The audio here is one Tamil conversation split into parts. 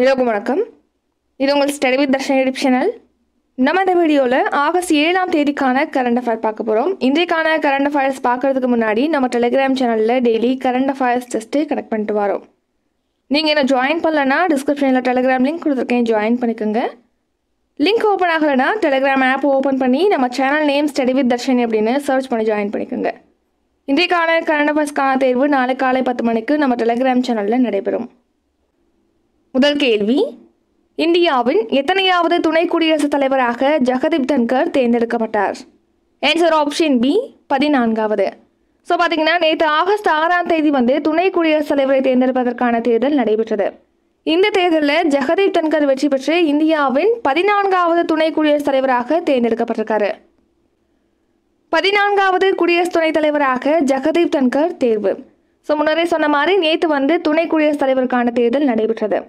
எல்லோருக்கும் வணக்கம் இது உங்கள் study with Darshan YouTube channel நம்ம இந்த வீடியோவில் ஆகஸ்ட் ஏழாம் தேதிக்கான கரண்ட் அஃபேர் பார்க்க போகிறோம் இன்றைக்கான கரண்ட் அஃபேர்ஸ் பார்க்குறதுக்கு முன்னாடி நம்ம டெலிகிராம் சேனலில் daily current affairs test connect பண்ணிட்டு வரோம் நீங்கள் என்ன ஜாயின் பண்ணலன்னா டிஸ்கிரிப்ஷனில் டெலிகிராம் லிங்க் கொடுத்துருக்கேன் ஜாயின் பண்ணிக்கோங்க லிங்க் ஓப்பன் ஆகலைன்னா டெலிகிராம் ஆப் ஓப்பன் பண்ணி நம்ம channel name study with Darshan அப்படின்னு சர்ச் பண்ணி ஜாயின் பண்ணிக்கோங்க இன்றைக்கான கரண்ட் அஃபேர்ஸ்க்கான தேர்வு நாளை காலை பத்து மணிக்கு நம்ம டெலிகிராம் சேனலில் நடைபெறும் முதல் கேள்வி இந்தியாவின் எத்தனையாவது துணை குடியரசுத் தலைவராக ஜெகதீப் தன்கர் தேர்ந்தெடுக்கப்பட்டார் ஆன்சர் ஆப்ஷன் பி பதினான்காவது ஸோ பார்த்தீங்கன்னா நேற்று ஆகஸ்ட் ஆறாம் தேதி வந்து துணை குடியரசுத் தலைவரை தேர்ந்தெடுப்பதற்கான தேர்தல் நடைபெற்றது இந்த தேர்தலில் ஜெகதீப் தன்கர் வெற்றி பெற்று இந்தியாவின் பதினான்காவது துணை குடியரசுத் தலைவராக தேர்ந்தெடுக்கப்பட்டிருக்காரு பதினான்காவது குடியரசு துணைத் தலைவராக ஜெகதீப் தன்கர் தேர்வு ஸோ முன்னரே சொன்ன மாதிரி நேற்று வந்து துணை குடியரசுத் தலைவருக்கான தேர்தல் நடைபெற்றது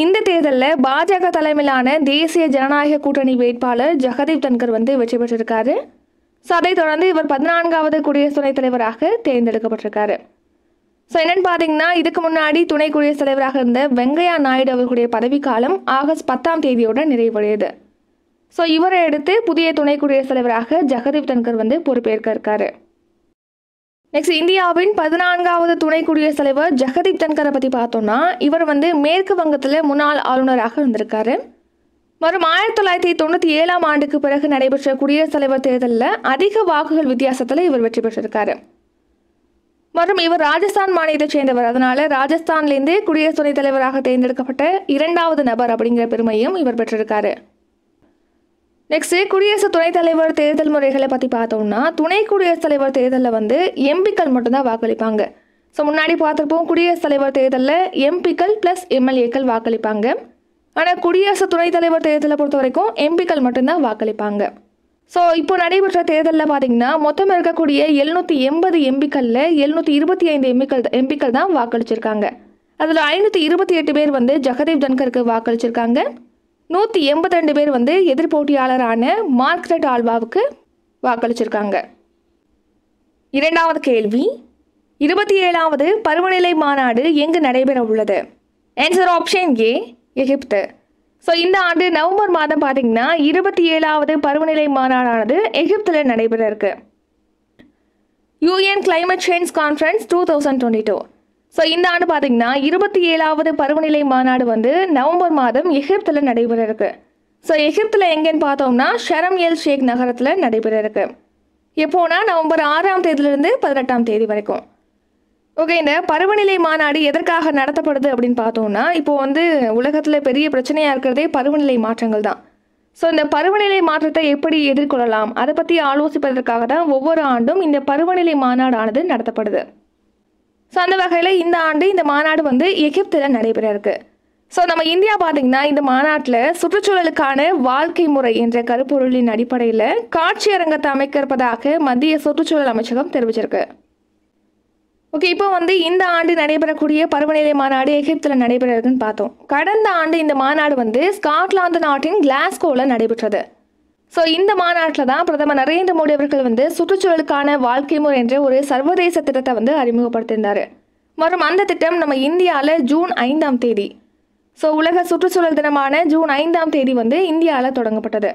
இந்த தேர்தலில் பாஜக தலைமையிலான தேசிய ஜனநாயக கூட்டணி வேட்பாளர் ஜெகதீப் தன்கர் வந்து வெற்றி பெற்றிருக்காரு ஸோ அதைத் தொடர்ந்து இவர் பதினான்காவது குடியரசு துணைத் தலைவராக தேர்ந்தெடுக்கப்பட்டிருக்காரு ஸோ என்னென்னு பார்த்தீங்கன்னா இதுக்கு முன்னாடி துணை குடியரசுத் தலைவராக இருந்த வெங்கையா நாயுடு அவர்களுடைய பதவிக்காலம் ஆகஸ்ட் பத்தாம் தேதியோடு நிறைவடையுது ஸோ இவரை அடுத்து புதிய துணை குடியரசுத் தலைவராக ஜெகதீப் தன்கர் வந்து பொறுப்பேற்க இருக்காரு நெக்ஸ்ட் இந்தியாவின் பதினான்காவது துணை குடியரசுத் தலைவர் ஜெகதீப் தன்கரை பற்றி பார்த்தோம்னா இவர் வந்து மேற்கு வங்கத்தில் முன்னாள் ஆளுநராக இருந்திருக்காரு வரும் ஆயிரத்தி தொள்ளாயிரத்தி தொண்ணூற்றி ஏழாம் ஆண்டுக்கு பிறகு நடைபெற்ற குடியரசுத் தலைவர் தேர்தலில் அதிக வாக்குகள் வித்தியாசத்தில் இவர் வெற்றி பெற்றிருக்காரு மற்றும் இவர் ராஜஸ்தான் மாநிலத்தைச் சேர்ந்தவர் அதனால ராஜஸ்தான்லேருந்தே குடியரசு துணைத் தலைவராக தேர்ந்தெடுக்கப்பட்ட இரண்டாவது நபர் அப்படிங்கிற பெருமையும் இவர் பெற்றிருக்காரு நெக்ஸ்ட் குடியரசு துணைத் தலைவர் தேர்தல் முறைகளை பற்றி பார்த்தோம்னா துணை குடியரசுத் தலைவர் தேர்தலில் வந்து எம்பிக்கள் மட்டும்தான் வாக்களிப்பாங்க ஸோ முன்னாடி பார்த்துருப்போம் குடியரசுத் தலைவர் தேர்தலில் எம்பிக்கள் ப்ளஸ் எம்எல்ஏக்கள் வாக்களிப்பாங்க ஆனால் குடியரசு துணைத் தலைவர் தேர்தலை பொறுத்த வரைக்கும் எம்பிக்கள் மட்டும்தான் வாக்களிப்பாங்க ஸோ இப்போ நடைபெற்ற தேர்தலில் பார்த்தீங்கன்னா மொத்தம் இருக்கக்கூடிய எழுநூற்றி எண்பது எம்பிக்களில் எழுநூற்றி இருபத்தி ஐந்து எம்பிக்கள் எம்பிக்கள் தான் வாக்களிச்சிருக்காங்க அதில் ஐநூற்றி இருபத்தி எட்டு பேர் வந்து ஜெகதீப் தன்கருக்கு வாக்களிச்சிருக்காங்க நூற்றி எண்பத்தி ரெண்டு பேர் வந்து எதிர்போட்டியாளரான மார்க்ரெட் ஆல்வாவுக்கு வாக்களிச்சிருக்காங்க இரண்டாவது கேள்வி இருபத்தி ஏழாவது பருவநிலை மாநாடு எங்கு நடைபெற உள்ளது ஆன்சர் ஆப்ஷன் ஏ எகிப்து ஸோ இந்த ஆண்டு நவம்பர் மாதம் பார்த்தீங்கன்னா இருபத்தி ஏழாவது பருவநிலை மாநாடானது எகிப்தில் நடைபெற இருக்கு UN climate change conference two thousand twenty two so இந்த ஆண்டு பார்த்தீங்கன்னா இருபத்தி ஏழாவது பருவநிலை மாநாடு வந்து நவம்பர் மாதம் எகிப்தில் நடைபெற இருக்கு ஸோ எகிப்தில் எங்கேன்னு பார்த்தோம்னா ஷரம் எல் ஷேக் நகரத்தில் நடைபெற இருக்கு எப்போனா நவம்பர் ஆறாம் தேதியிலிருந்து பதினெட்டாம் தேதி வரைக்கும் ஓகே இந்த பருவநிலை மாநாடு எதற்காக நடத்தப்படுது அப்படின்னு பார்த்தோம்னா இப்போ வந்து உலகத்தில் பெரிய பிரச்சனையாக இருக்கிறதே பருவநிலை மாற்றங்கள் தான் ஸோ இந்த பருவநிலை மாற்றத்தை எப்படி எதிர்கொள்ளலாம் அதை பற்றி ஆலோசிப்பதற்காக தான் ஒவ்வொரு ஆண்டும் இந்த பருவநிலை மாநாடானது நடத்தப்படுது ஸோ அந்த வகையில் இந்த ஆண்டு இந்த மாநாடு வந்து எகிப்தில் நடைபெற இருக்குது ஸோ நம்ம இந்தியா பார்த்தீங்கன்னா இந்த மாநாட்டில் சுற்றுச்சூழலுக்கான வாழ்க்கை முறை என்ற கருப்பொருளின் அடிப்படையில் காட்சி அரங்கத்தை அமைக்க இருப்பதாக மத்திய சுற்றுச்சூழல் அமைச்சகம் தெரிவிச்சிருக்கு ஓகே இப்போ வந்து இந்த ஆண்டு நடைபெறக்கூடிய பருவநிலை மாநாடு எகிப்தில் நடைபெற இருக்குன்னு பார்த்தோம் கடந்த ஆண்டு இந்த மாநாடு வந்து ஸ்காட்லாந்து நாட்டின் கிளாஸ்கோவில் நடைபெற்றது ஸோ இந்த மாநாட்டில் தான் பிரதமர் நரேந்திர மோடி அவர்கள் வந்து சுற்றுச்சூழலுக்கான வாழ்க்கை முறை என்ற ஒரு சர்வதேச திட்டத்தை வந்து அறிமுகப்படுத்தியிருந்தார் மற்றும் அந்த திட்டம் நம்ம இந்தியாவில் ஜூன் ஐந்தாம் தேதி ஸோ உலக சுற்றுச்சூழல் தினமான ஜூன் ஐந்தாம் தேதி வந்து இந்தியாவில் தொடங்கப்பட்டது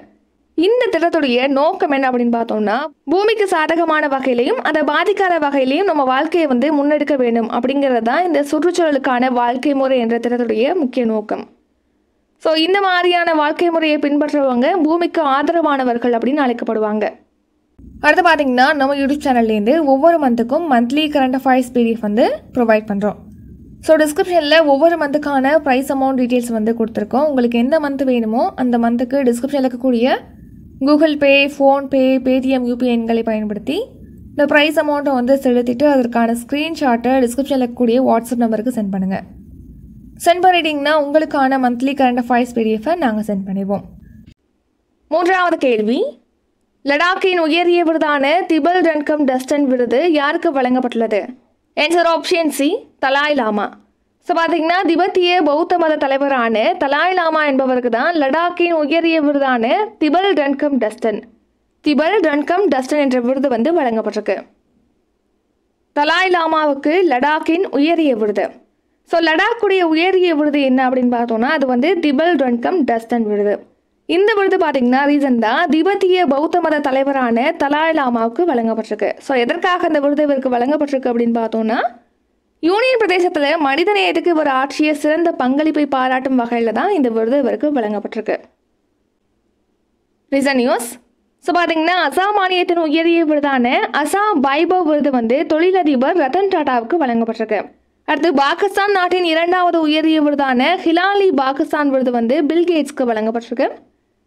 இந்த திட்டத்துடைய நோக்கம் என்ன அப்படின்னு பார்த்தோம்னா பூமிக்கு சாதகமான வகையிலையும் அதை பாதிக்காத வகையிலையும் நம்ம வாழ்க்கையை வந்து முன்னெடுக்க வேண்டும் அப்படிங்கிறது தான் இந்த சுற்றுச்சூழலுக்கான வாழ்க்கை முறை என்ற திட்டத்துடைய முக்கிய நோக்கம் ஸோ இந்த மாதிரியான வாழ்க்கை முறையை பின்பற்றுறவங்க பூமிக்கு ஆதரவானவர்கள் அப்படின்னு அழைக்கப்படுவாங்க அடுத்து பார்த்தீங்கன்னா நம்ம யூடியூப் சேனல்லேருந்து ஒவ்வொரு மந்த்துக்கும் மந்த்லி கரண்ட் அஃபேர்ஸ் பிடிஎஃப் வந்து ப்ரொவைட் பண்ணுறோம் ஸோ டிஸ்கிரிப்ஷனில் ஒவ்வொரு மந்த்துக்கான ப்ரைஸ் அமௌண்ட் டீட்டெயில்ஸ் வந்து கொடுத்துருக்கோம் உங்களுக்கு எந்த மந்த் வேணுமோ அந்த மந்த்துக்கு டிஸ்கிரிப்ஷனில் இருக்கக்கூடிய Google Pay PhonePe Paytm UPI எண்களை பயன்படுத்தி இந்த ப்ரைஸ் அமௌண்ட்டை வந்து செலுத்திட்டு அதற்கான ஸ்க்ரீன்ஷாட்டை டிஸ்கிரிப்ஷனில் இருக்கக்கூடிய வாட்ஸ்அப் நம்பருக்கு சென்ட் பண்ணுங்கள் சென்ட் பண்ணிட்டீங்கன்னா உங்களுக்கான மந்த்லி கரண்ட் அஃபேர்ஸ் பிடிஎஃபை நாங்கள் சென்ட் பண்ணிடுவோம் மூன்றாவது கேள்வி லடாக்கின் உயரிய விருதான திபல் ரன்கம் டஸ்டன் விருது யாருக்கு வழங்கப்பட்டுள்ளது answer option C Dalai Lama so பார்த்தீங்கன்னா திபெத்திய பௌத்த மத தலைவரான தலாய் லாமா என்பவருக்கு தான் லடாக்கின் உயரிய விருதான திபல் ரன்கம் டஸ்டன் திபல் ரன்கம் டஸ்டன் என்ற விருது வந்து வழங்கப்பட்டிருக்கு தலாய் லாமாவுக்கு லடாக்கின் உயரிய விருது ஸோ லடாக்குடைய உயரிய விருது என்ன அப்படின்னு பார்த்தோம்னா அது வந்து திபல் ரன்கம் டஸ்டன் விருது இந்த விருது பார்த்தீங்கன்னா ரீசன் தான் திபெத்திய பௌத்த மத தலைவரான தலாய் லாமாவுக்கு வழங்கப்பட்டிருக்கு ஸோ எதற்காக இந்த விருது இவருக்கு வழங்கப்பட்டிருக்கு அப்படின்னு பார்த்தோம்னா யூனியன் பிரதேசத்தில் மனிதநேயத்துக்கு இவர் ஆட்சிய சிறந்த பங்களிப்பை பாராட்டும் வகையில் தான் இந்த விருது இவருக்கு வழங்கப்பட்டிருக்கு ரீசன் நியூஸ் ஸோ பார்த்தீங்கன்னா அசாம் மாநிலத்தின் உயரிய விருதான அசாம் பைபோ விருது வந்து தொழிலதிபர் ரத்தன் டாட்டாவுக்கு வழங்கப்பட்டிருக்கு அடுத்து பாகிஸ்தான் நாட்டின் இரண்டாவது உயரிய விருதான ஹிலாலி பாகிஸ்தான் விருது வந்து பில்கேட்ஸ்க்கு வழங்கப்பட்டிருக்கு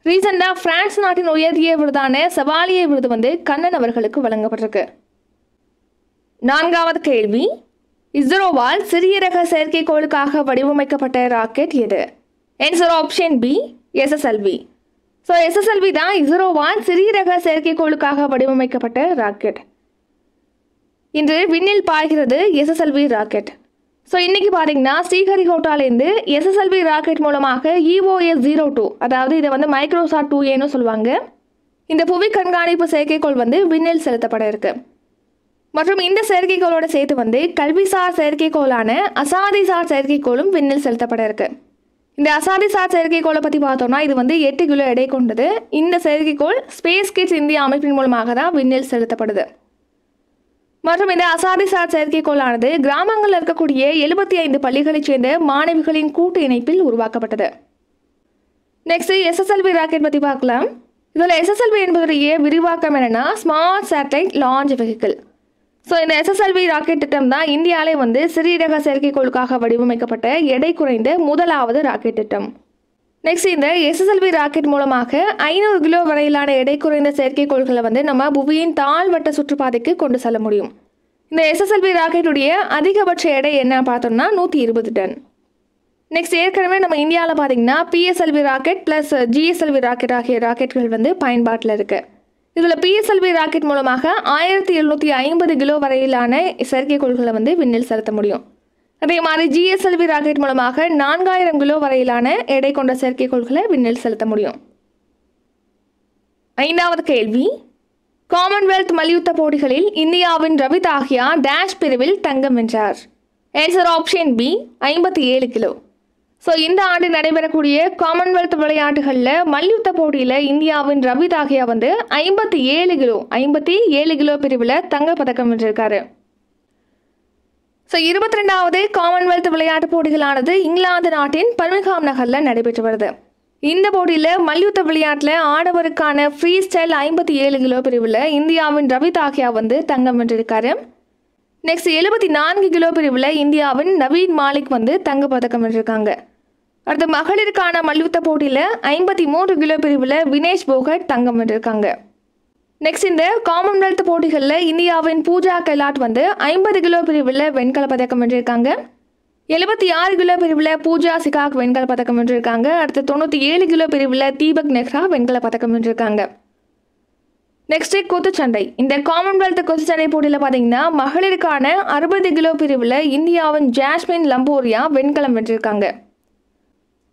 ரீசெண்டாக பிரான்ஸ் நாட்டின் உயரிய விருதான சவாலிய விருது வந்து கண்ணன் அவர்களுக்கு வழங்கப்பட்டிருக்கு நான்காவது கேள்வி இஸ்ரோவால் சிறிய ரக செயற்கைக்கோளுக்காக வடிவமைக்கப்பட்ட ராக்கெட் எது answer option B SSLV so SSLV தான் இஸ்ரோவால் சிறிய ரக செயற்கைக்கோளுக்காக வடிவமைக்கப்பட்ட ராக்கெட் இன்று விண்ணில் பாய்கிறது எஸ்எஸ்எல்வி ராக்கெட் ஸோ இன்றைக்கி பார்த்தீங்கன்னா ஸ்ரீஹரிகோட்டாலேருந்து எஸ்எஸ்எல்வி ராக்கெட் மூலமாக இஓஎஸ் ஜீரோ டூ அதாவது இதை வந்து மைக்ரோசாட் டூ ஏன்னு சொல்லுவாங்க இந்த புவி கண்காணிப்பு செயற்கைக்கோள் வந்து விண்ணில் செலுத்தப்பட இருக்கு மற்றும் இந்த செயற்கைக்கோளோட சேர்த்து வந்து கல்விசார் செயற்கைக்கோளான அசாதிசார் செயற்கைக்கோளும் விண்ணில் செலுத்தப்பட இருக்கு இந்த அசாதிசார் செயற்கைக்கோளை பற்றி பார்த்தோம்னா இது வந்து எட்டு கிலோ எடை கொண்டது இந்த செயற்கைக்கோள் ஸ்பேஸ் கிட்ஸ் இந்தியா அமைப்பின் மூலமாக தான் விண்ணில் செலுத்தப்படுது மற்றும் இந்த அசாரிசார் செயற்கைக்கோளானது கிராமங்களில் இருக்கக்கூடிய எழுபத்தி ஐந்து பள்ளிகளைச் சேர்ந்த மாணவிகளின் கூட்டு இணைப்பில் உருவாக்கப்பட்டது நெக்ஸ்ட் எஸ்எஸ்எல்வி ராக்கெட் பற்றி பார்க்கலாம் இதில் எஸ்எஸ்எல்வி என்பதுடைய விரிவாக்கம் என்னன்னா smart satellite launch vehicle so இந்த எஸ்எஸ்எல்வி ராக்கெட் திட்டம் தான் இந்தியாவிலே வந்து சிறீரக செயற்கைக்கோளுக்காக வடிவமைக்கப்பட்ட எடை குறைந்த முதலாவது ராக்கெட் திட்டம் நெக்ஸ்ட் இந்த எஸ்எஸ்எல்வி ராக்கெட் மூலமாக ஐநூறு கிலோ வரையிலான எடை குறைந்த செயற்கைக்கோள்களை வந்து நம்ம புவியின் தாழ்வட்ட சுற்றுப்பாதைக்கு கொண்டு செல்ல முடியும் இந்த எஸ்எஸ்எல்வி ராக்கெட்டுடைய அதிகபட்ச எடை என்ன பார்த்தோம்னா நூற்றி இருபது டன் நெக்ஸ்ட் ஏற்கனவே நம்ம இந்தியாவில் பார்த்தீங்கன்னா PSLV rocket plus GSLV rocket ஆகிய ராக்கெட்டுகள் வந்து பயன்பாட்டில் இருக்குது இதில் பிஎஸ்எல்வி ராக்கெட் மூலமாக ஆயிரத்தி எழுநூற்றி ஐம்பது கிலோ வரையிலான செயற்கைக்கோள்களை வந்து விண்ணில் செலுத்த முடியும் அதே மாதிரி ஜிஎஸ்எல்வி ராக்கெட் மூலமாக நான்காயிரம் கிலோ வரையிலான எடை கொண்ட செயற்கைக்கோள்களை விண்ணில் செலுத்த முடியும் ஐந்தாவது கேள்வி காமன்வெல்த் மல்யுத்த போட்டிகளில் இந்தியாவின் ரவி தாகியா டேஷ் பிரிவில் தங்கம் வென்றார் ஆன்சர் ஆப்ஷன் பி ஐம்பத்தி ஏழு கிலோ ஸோ இந்த ஆண்டு நடைபெறக்கூடிய காமன்வெல்த் விளையாட்டுகளில் மல்யுத்த போட்டியில் இந்தியாவின் ரவி தாகியா வந்து ஐம்பத்தி ஏழு கிலோ ஐம்பத்தி ஏழு கிலோ பிரிவில் தங்கப்பதக்கம் வென்றிருக்காரு ஸோ இருபத்தி ரெண்டாவது காமன்வெல்த் விளையாட்டு போட்டிகளானது இங்கிலாந்து நாட்டின் பர்மிகாம் நகரில் நடைபெற்று வருது இந்த போட்டியில் மல்யுத்த விளையாட்டில் ஆடவருக்கான ஃப்ரீ ஸ்டைல் ஐம்பத்தி ஏழு கிலோ பிரிவில் இந்தியாவின் ரவி தாக்கியா வந்து தங்கம் வென்றிருக்காரு நெக்ஸ்ட் எழுபத்தி நான்கு கிலோ பிரிவில் இந்தியாவின் நவீன் மாலிக் வந்து தங்கப்பதக்கம் வென்றிருக்காங்க அடுத்து மகளிருக்கான மல்யுத்த போட்டியில் ஐம்பத்தி மூன்று கிலோ பிரிவில் வினேஷ் போகட் தங்கம் வென்றிருக்காங்க நெக்ஸ்ட் இந்த காமன்வெல்த் போட்டிகளில் இந்தியாவின் பூஜா கைலாட் வந்து ஐம்பது கிலோ பிரிவில் வெண்கல பதக்கம் வென்றிருக்காங்க எழுபத்தி ஆறு கிலோ பிரிவில் பூஜா சிகாக் வெண்கல பதக்கம் வென்றிருக்காங்க அடுத்து தொண்ணூற்றி ஏழு கிலோ பிரிவில் தீபக் நெஹ்ரா வெண்கல பதக்கம் வென்றிருக்காங்க நெக்ஸ்ட்டு குத்துச்சண்டை இந்த காமன்வெல்த் குத்துச்சண்டை போட்டியில் பார்த்தீங்கன்னா மகளிருக்கான அறுபது கிலோ பிரிவில் இந்தியாவின் ஜாஸ்மின் லம்போரியா வெண்கலம் வென்றிருக்காங்க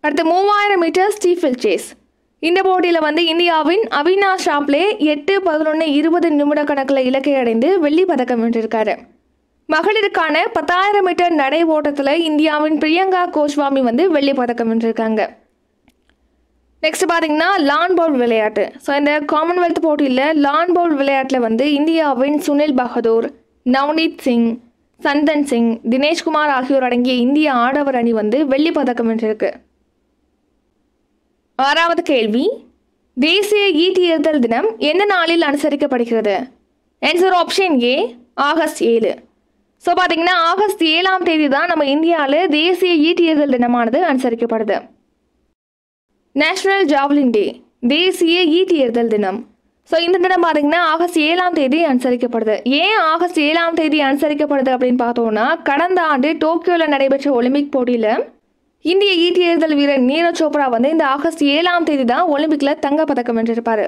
அடுத்து மூவாயிரம் மீட்டர் ஸ்டீஃபில் சேஸ் இந்த போட்டியில் வந்து இந்தியாவின் அவினா ஷாப்லே எட்டு பதினொன்று இருபது நிமிட கணக்கில் இலக்கை அடைந்து வெள்ளி பதக்கம் வென்றிருக்காரு மகளிருக்கான பத்தாயிரம் மீட்டர் நடை ஓட்டத்தில் இந்தியாவின் பிரியங்கா கோஸ்வாமி வந்து வெள்ளி பதக்கம் வென்றிருக்காங்க நெக்ஸ்ட் பார்த்தீங்கன்னா லான் பவுல் விளையாட்டு ஸோ இந்த காமன்வெல்த் போட்டியில் லான் பவுல் விளையாட்டில் வந்து இந்தியாவின் சுனில் பகதூர் நவ்னீத் சிங் சந்தன் சிங் தினேஷ்குமார் ஆகியோர் அடங்கிய இந்திய ஆடவர் அணி வந்து வெள்ளி பதக்கம் வென்றிருக்கு ஆறாவது கேள்வி தேசிய ஈட்டியறுதல் தினம் எந்த நாளில் அனுசரிக்கப்படுகிறது ஆன்சர் ஆப்ஷன் ஏ ஆகஸ்ட் ஏழு ஸோ பார்த்தீங்கன்னா ஆகஸ்ட் ஏழாம் தேதி தான் நம்ம இந்தியாவில் தேசிய ஈட்டியறுதல் தினமானது அனுசரிக்கப்படுது நேஷனல் ஜாவ்லின் டே தேசிய ஈட்டியறுதல் தினம் ஸோ இந்த தினம் பார்த்தீங்கன்னா ஆகஸ்ட் ஏழாம் தேதி அனுசரிக்கப்படுது ஏன் ஆகஸ்ட் ஏழாம் தேதி அனுசரிக்கப்படுது அப்படின்னு பார்த்தோம்னா கடந்த ஆண்டு டோக்கியோவில் நடைபெற்ற ஒலிம்பிக் போட்டியில் இந்திய ஈட்டி எறிதல் வீரர் நீரஜ் சோப்ரா வந்து இந்த ஆகஸ்ட் ஏழாம் தேதி தான் ஒலிம்பிக்ல தங்க பதக்கம் வென்றிருப்பாரு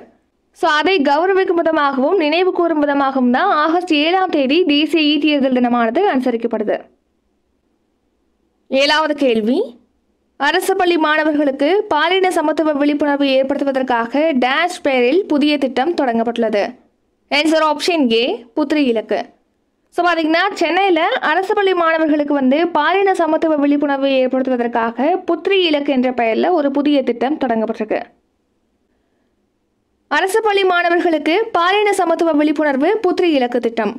ஸோ அதை கௌரவிக்கும் விதமாகவும் நினைவு கூறும் விதமாகவும் தான் ஆகஸ்ட் ஏழாம் தேதி தேசிய ஈட்டி எறிதல் தினமானது அனுசரிக்கப்படுது ஏழாவது கேள்வி அரசு பள்ளி மாணவர்களுக்கு பாலின சமத்துவ விழிப்புணர்வு ஏற்படுத்துவதற்காக டேஷ் பெயரில் புதிய திட்டம் தொடங்கப்பட்டுள்ளது ஆன்சர் ஆப்ஷன் ஏ புத்திரி இலக்கு ஸோ பார்த்திங்கன்னா சென்னையில் அரசு பள்ளி மாணவர்களுக்கு வந்து பாலின சமத்துவ விழிப்புணர்வை ஏற்படுத்துவதற்காக புத்ரி இலக்கு என்ற பெயரில் ஒரு புதிய திட்டம் தொடங்கப்பட்டிருக்கு அரசு பள்ளி மாணவர்களுக்கு பாலின சமத்துவ விழிப்புணர்வு புத்ரி இலக்கு திட்டம்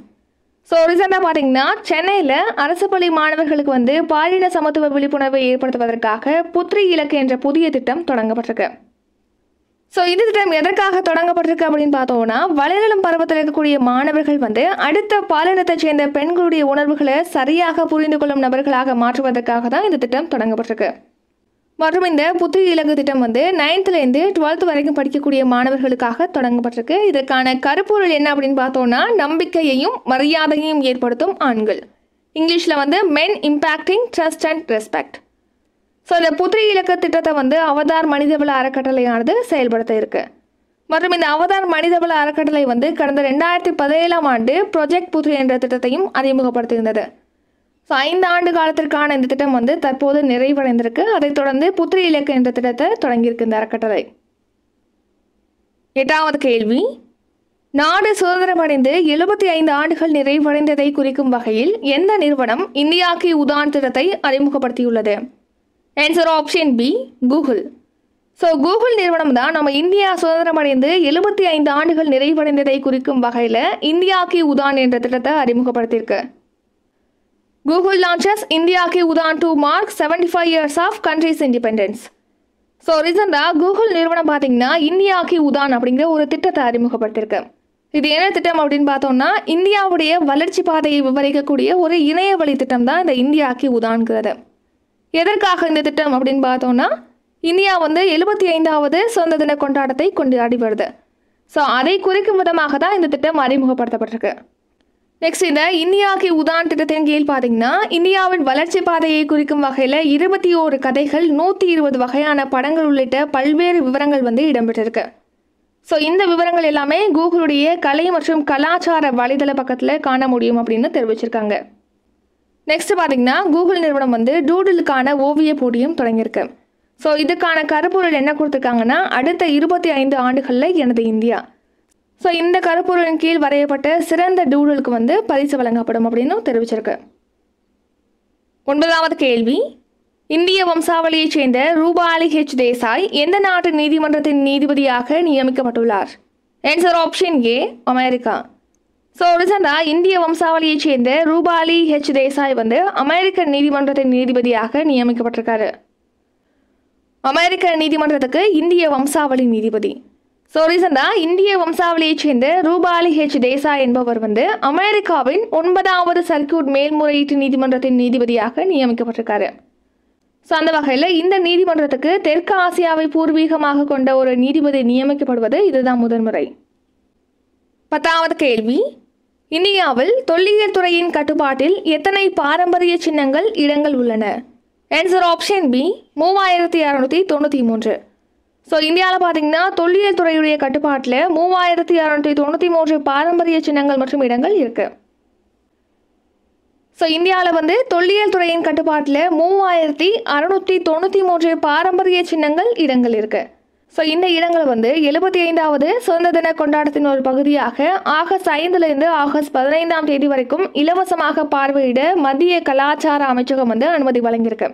ஸோ ரீசெண்டாக பார்த்தீங்கன்னா சென்னையில் அரசு பள்ளி மாணவர்களுக்கு வந்து பாலின சமத்துவ விழிப்புணர்வை ஏற்படுத்துவதற்காக புத்ரி இலக்கு என்ற புதிய திட்டம் தொடங்கப்பட்டிருக்கு ஸோ இந்த திட்டம் எதற்காக தொடங்கப்பட்டிருக்கு அப்படின்னு பார்த்தோம்னா வளைநிலம் பருவத்தில் இருக்கக்கூடிய மாணவர்கள் வந்து அடுத்த பாலினத்தை சேர்ந்த பெண்களுடைய உணர்வுகளை சரியாக புரிந்து கொள்ளும் நபர்களாக மாற்றுவதற்காக தான் இந்த திட்டம் தொடங்கப்பட்டிருக்கு மற்றும் இந்த புத்து இலங்கு திட்டம் வந்து நைன்த்துலேருந்து டுவெல்த் வரைக்கும் படிக்கக்கூடிய மாணவர்களுக்காக தொடங்கப்பட்டிருக்கு இதற்கான கருப்பொருள் என்ன அப்படின்னு பார்த்தோம்னா நம்பிக்கையையும் மரியாதையையும் ஏற்படுத்தும் ஆண்கள் இங்கிலீஷில் வந்து men impacting trust and respect so இந்த புத்திரி இலக்க திட்டத்தை வந்து அவதார் மனிதவள அறக்கட்டளையானது செயல்படுத்த இருக்கு மற்றும் இந்த அவதார் மனிதவள அறக்கட்டளை வந்து கடந்த ரெண்டாயிரத்தி பதினேழாம் ஆண்டு ப்ரொஜெக்ட் புத்திரி என்ற திட்டத்தையும் அறிமுகப்படுத்தியிருந்தது ஸோ ஐந்து ஆண்டு காலத்திற்கான இந்த திட்டம் வந்து தற்போது நிறைவடைந்திருக்கு அதைத் தொடர்ந்து புத்திரி இலக்கு என்ற திட்டத்தை தொடங்கியிருக்கு இந்த அறக்கட்டளை எட்டாவது கேள்வி நாடு சுதந்திரமடைந்து எழுபத்தி ஐந்து ஆண்டுகள் நிறைவடைந்ததை குறிக்கும் வகையில் எந்த நிறுவனம் இந்தியாக்கி உதான் திட்டத்தை அறிமுகப்படுத்தியுள்ளது answer option B Google so Google நிறுவனம் தான் நம்ம இந்தியா சுதந்திரம் அடைந்து எழுபத்தி ஐந்து ஆண்டுகள் நிறைவடைந்ததை குறிக்கும் வகையில் இந்தியா கி உதான் என்ற திட்டத்தை அறிமுகப்படுத்தியிருக்கு Google launches India ki Udaan to mark seventy five years of country's independence so ரீசெண்டாக கூகுள் நிறுவனம் பார்த்தீங்கன்னா இந்தியா கி உதான் அப்படிங்கிற ஒரு திட்டத்தை அறிமுகப்படுத்தியிருக்கு இது என்ன திட்டம் அப்படின்னு பார்த்தோம்னா இந்தியாவுடைய வளர்ச்சி பாதையை விவரிக்கக்கூடிய ஒரு இணையவழி திட்டம் தான் இந்த இந்தியா கி உதான்கிறது எதற்காக இந்த திட்டம் அப்படின்னு பார்த்தோன்னா இந்தியா வந்து எழுபத்தி ஐந்தாவது சுதந்திர தின கொண்டாட்டத்தை கொண்டாடி வருது ஸோ அதை குறிக்கும் விதமாக தான் இந்த திட்டம் அறிமுகப்படுத்தப்பட்டிருக்கு நெக்ஸ்ட் இந்த இந்தியாக்கு உதான் திட்டத்தின் கீழ் பார்த்தீங்கன்னா இந்தியாவின் வளர்ச்சி பாதையை குறிக்கும் வகையில் இருபத்தி ஓரு கதைகள் நூற்றி இருபது வகையான படங்கள் உள்ளிட்ட பல்வேறு விவரங்கள் வந்து இடம்பெற்றிருக்கு ஸோ இந்த விவரங்கள் எல்லாமே கூகுளுடைய கலை மற்றும் கலாச்சார வலைதள பக்கத்தில் காண முடியும் அப்படின்னு தெரிவிச்சிருக்காங்க நெக்ஸ்ட் பார்த்தீங்கன்னா கூகுள் நிறுவனம் வந்து டூடிலுக்கான ஓவிய போட்டியும் தொடங்கியிருக்கு ஸோ இதுக்கான கருப்பொருள் என்ன கொடுத்துருக்காங்கன்னா அடுத்த இருபத்தி ஐந்து ஆண்டுகளில் எனது இந்தியா ஸோ இந்த கருப்பொருளின் கீழ் வரையப்பட்ட சிறந்த டூடலுக்கு வந்து பரிசு வழங்கப்படும் அப்படின்னு தெரிவிச்சிருக்கு ஒன்பதாவது கேள்வி இந்திய வம்சாவளியைச் சேர்ந்த ரூபாலி ஹெச் தேசாய் எந்த நாட்டு நீதிமன்றத்தின் நீதிபதியாக நியமிக்கப்பட்டுள்ளார் answer option A America so ரீசெண்டாக இந்திய வம்சாவளியைச் சேர்ந்த ரூபாலி ஹெச் தேசாய் வந்து அமெரிக்க நீதிமன்றத்தின் நீதிபதியாக நியமிக்கப்பட்டிருக்காரு அமெரிக்க நீதிமன்றத்துக்கு இந்திய வம்சாவளி நீதிபதி ஸோ ரீசெண்டாக இந்திய வம்சாவளியைச் சேர்ந்த ரூபாலி ஹெச் தேசா என்பவர் வந்து அமெரிக்காவின் ஒன்பதாவது சர்க்கியூட் மேல்முறையீட்டு நீதிமன்றத்தின் நீதிபதியாக நியமிக்கப்பட்டிருக்காரு ஸோ அந்த வகையில் இந்த நீதிமன்றத்துக்கு தெற்கு ஆசியாவை பூர்வீகமாக கொண்ட ஒரு நீதிபதி நியமிக்கப்படுவது இதுதான் முதன்முறை பத்தாவது கேள்வி இந்தியாவில் தொல்லியல் துறையின் கட்டுப்பாட்டில் எத்தனை பாரம்பரிய சின்னங்கள் இடங்கள் உள்ளன ஆன்சர் ஆப்ஷன் பி மூவாயிரத்தி அறநூற்றி தொண்ணூற்றி மூன்று ஸோ இந்தியாவில் பார்த்தீங்கன்னா தொல்லியல் துறையுடைய கட்டுப்பாட்டில் மூவாயிரத்தி அறநூற்றி தொண்ணூற்றி மூன்று பாரம்பரிய சின்னங்கள் மற்றும் இடங்கள் இருக்குது ஸோ இந்தியாவில் வந்து தொல்லியல் துறையின் கட்டுப்பாட்டில் மூவாயிரத்தி அறநூற்றி தொண்ணூற்றி மூன்று பாரம்பரிய சின்னங்கள் இடங்கள் இருக்குது ஸோ இந்த இடங்கள் வந்து எழுபத்தி ஐந்தாவது சுதந்திர தின கொண்டாட்டத்தின் ஒரு பகுதியாக ஆகஸ்ட் ஐந்துலேருந்து ஆகஸ்ட் பதினைந்தாம் தேதி வரைக்கும் இலவசமாக பார்வையிட மத்திய கலாச்சார அமைச்சகம் வந்து அனுமதி வழங்கியிருக்கு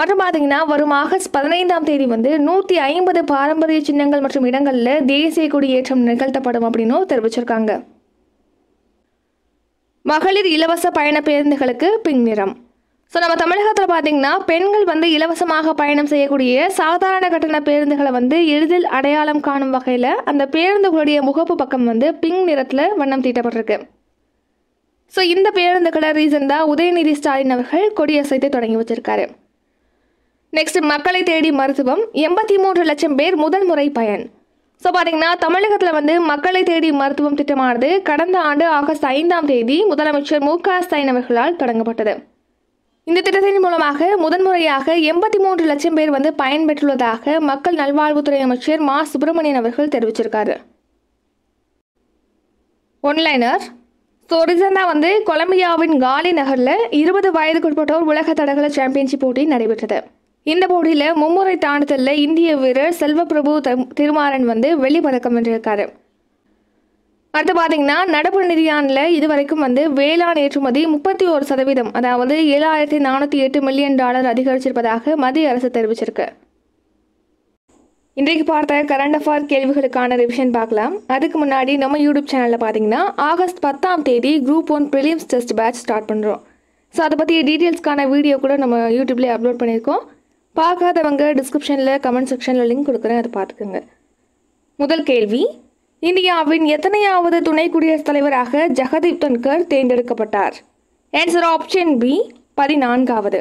மற்றும் பார்த்தீங்கன்னா வரும் ஆகஸ்ட் பதினைந்தாம் தேதி வந்து நூற்றி ஐம்பது பாரம்பரிய சின்னங்கள் மற்றும் இடங்களில் தேசிய கொடியேற்றம் நிகழ்த்தப்படும் அப்படின்னு தெரிவிச்சிருக்காங்க மகளிர் இலவச பயண பேருந்துகளுக்கு பின் நிறம் ஸோ நம்ம தமிழகத்தில் பார்த்தீங்கன்னா பெண்கள் வந்து இலவசமாக பயணம் செய்யக்கூடிய சாதாரண கட்டண பேருந்துகளை வந்து எளிதில் அடையாளம் காணும் வகையில் அந்த பேருந்துகளுடைய முகப்பு பக்கம் வந்து பிங்க் நிறத்தில் வண்ணம் தீட்டப்பட்டிருக்கு ஸோ இந்த பேருந்துகளை ரீசெண்டாக உதயநிதி ஸ்டாலின் அவர்கள் கொடியசைத்து தொடங்கி வச்சிருக்காரு நெக்ஸ்ட் மக்களை தேடி மருத்துவம் எண்பத்தி மூன்று லட்சம் பேர் முதல் முறை பயன் ஸோ பார்த்தீங்கன்னா தமிழகத்தில் வந்து மக்களை தேடி மருத்துவம் திட்டமானது கடந்த ஆண்டு ஆகஸ்ட் ஐந்தாம் தேதி முதலமைச்சர் மு க ஸ்டாலின் அவர்களால் தொடங்கப்பட்டது இந்த திட்டத்தின் மூலமாக முதன்முறையாக எண்பத்தி மூன்று லட்சம் பேர் வந்து பயன்பெற்றுள்ளதாக மக்கள் நல்வாழ்வுத்துறை அமைச்சர் மா சுப்பிரமணியன் அவர்கள் தெரிவிச்சிருக்காரு ஒன்லைனர் ஸோ ரீசெண்டாக வந்து கொலம்பியாவின் காலி நகரில் இருபது வயதுக்குட்பட்டோர் உலக தடகள சாம்பியன்ஷிப் போட்டி நடைபெற்றது இந்த போட்டியில் மும்முறை தாண்டுதலில் இந்திய வீரர் செல்வப்பிரபு திருமாறன் வந்து வெள்ளி பதக்கம் வென்றிருக்காரு அடுத்து பார்த்தீங்கன்னா நடப்பு நிதியாண்டில் இது வரைக்கும் வந்து வேளாண் ஏற்றுமதி முப்பத்தி ஒரு சதவீதம் அதாவது ஏழாயிரத்தி நானூற்றி எட்டு மில்லியன் டாலர் அதிகரிச்சிருப்பதாக மத்திய அரசு தெரிவிச்சிருக்கு இன்றைக்கு பார்த்த கரண்ட் அஃபேர் கேள்விகளுக்கான ரிவிஷன் பார்க்கலாம் அதுக்கு முன்னாடி நம்ம யூடியூப் சேனலில் பார்த்தீங்கன்னா ஆகஸ்ட் பத்தாம் தேதி group one prelims test batch start பண்ணுறோம் ஸோ அதை பற்றி டீட்டெயில்ஸ்க்கான வீடியோ கூட நம்ம யூடியூப்லேயே அப்லோட் பண்ணியிருக்கோம் பார்க்காதவங்க டிஸ்கிரிப்ஷனில் கமெண்ட் செக்ஷனில் லிங்க் கொடுக்குறேன் அதை பார்த்துக்கோங்க முதல் கேள்வி இந்தியாவின் எத்தனையாவது துணை குடியரசுத் தலைவராக ஜெகதீப் தன்கர் தேர்ந்தெடுக்கப்பட்டார் ஆன்சர் ஆப்ஷன் பி பதினான்காவது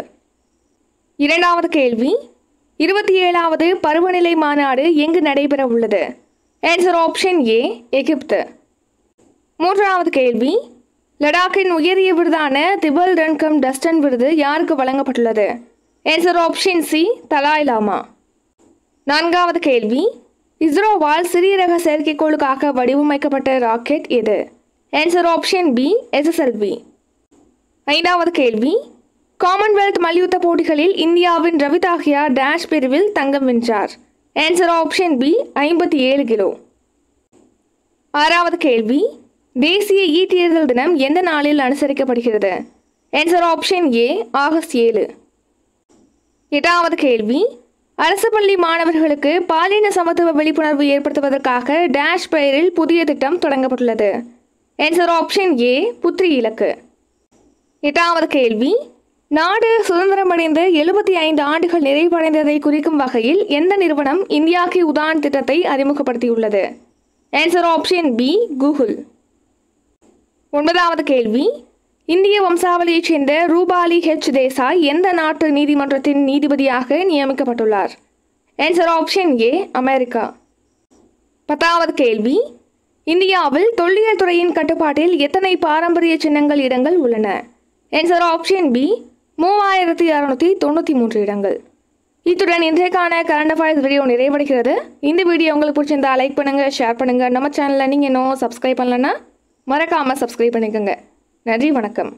இரண்டாவது கேள்வி இருபத்தி ஏழாவது பருவநிலை மாநாடு எங்கு நடைபெற உள்ளது ஆன்சர் ஆப்ஷன் ஏ எகிப்து மூன்றாவது கேள்வி லடாக்கின் உயரிய விருதான திபல் ரன்கம் டஸ்டன் விருது யாருக்கு வழங்கப்பட்டுள்ளது answer option C Dalai Lama நான்காவது கேள்வி இஸ்ரோவால் சிறிய ரக செயற்கைக்கோளுக்காக வடிவமைக்கப்பட்ட ராக்கெட் எது ஆன்சர் ஆப்ஷன் பி எஸ்எஸ்எல்வி ஐந்தாவது கேள்வி காமன்வெல்த் மல்யுத்த போட்டிகளில் இந்தியாவின் ரவி தாகியா டேஷ் பிரிவில் தங்கம் வென்றார் ஆன்சர் ஆப்ஷன் பி ஐம்பத்தி ஏழு கிலோ ஆறாவது கேள்வி தேசிய இ தேர்தல் தினம் எந்த நாளில் அனுசரிக்கப்படுகிறது ஆன்சர் ஆப்ஷன் ஏ ஆகஸ்ட் ஏழு எட்டாவது கேள்வி அரசு பள்ளி மாணவர்களுக்கு பாலின சமத்துவ விழிப்புணர்வு ஏற்படுத்துவதற்காக டேஷ் பெயரில் புதிய திட்டம் தொடங்கப்பட்டுள்ளது என்சர் ஆப்ஷன் ஏ புத்திரி இலக்கு எட்டாவது கேள்வி நாடு சுதந்திரமடைந்து எழுபத்தி ஐந்து ஆண்டுகள் நிறைவடைந்ததை குறிக்கும் வகையில் எந்த நிறுவனம் இந்தியா கி உதான் திட்டத்தை அறிமுகப்படுத்தியுள்ளது ஆன்சர் ஆப்ஷன் பி கூகுள் ஒன்பதாவது கேள்வி இந்திய வம்சாவளியைச் சேர்ந்த ரூபாலி ஹெச் தேசாய் எந்த நாட்டு நீதிமன்றத்தின் நீதிபதியாக நியமிக்கப்பட்டுள்ளார் ஆன்சர் ஆப்ஷன் ஏ அமெரிக்கா பத்தாவது கேள்வி இந்தியாவில் தொல்லியல் துறையின் கட்டுப்பாட்டில் எத்தனை பாரம்பரிய சின்னங்கள் இடங்கள் உள்ளன ஆன்சர் ஆப்ஷன் பி மூவாயிரத்தி அறுநூத்தி தொண்ணூற்றி மூன்று இடங்கள் இத்துடன் இன்றைக்கான கரண்ட் அஃபேர்ஸ் வீடியோ நிறைவடைகிறது இந்த வீடியோ உங்களுக்கு பிடிச்சிருந்தா லைக் பண்ணுங்கள் ஷேர் பண்ணுங்கள் நம்ம சேனலில் நீங்கள் இன்னும் சப்ஸ்கிரைப் பண்ணலன்னா மறக்காமல் சப்ஸ்கிரைப் பண்ணிக்கோங்க நன்றி வணக்கம்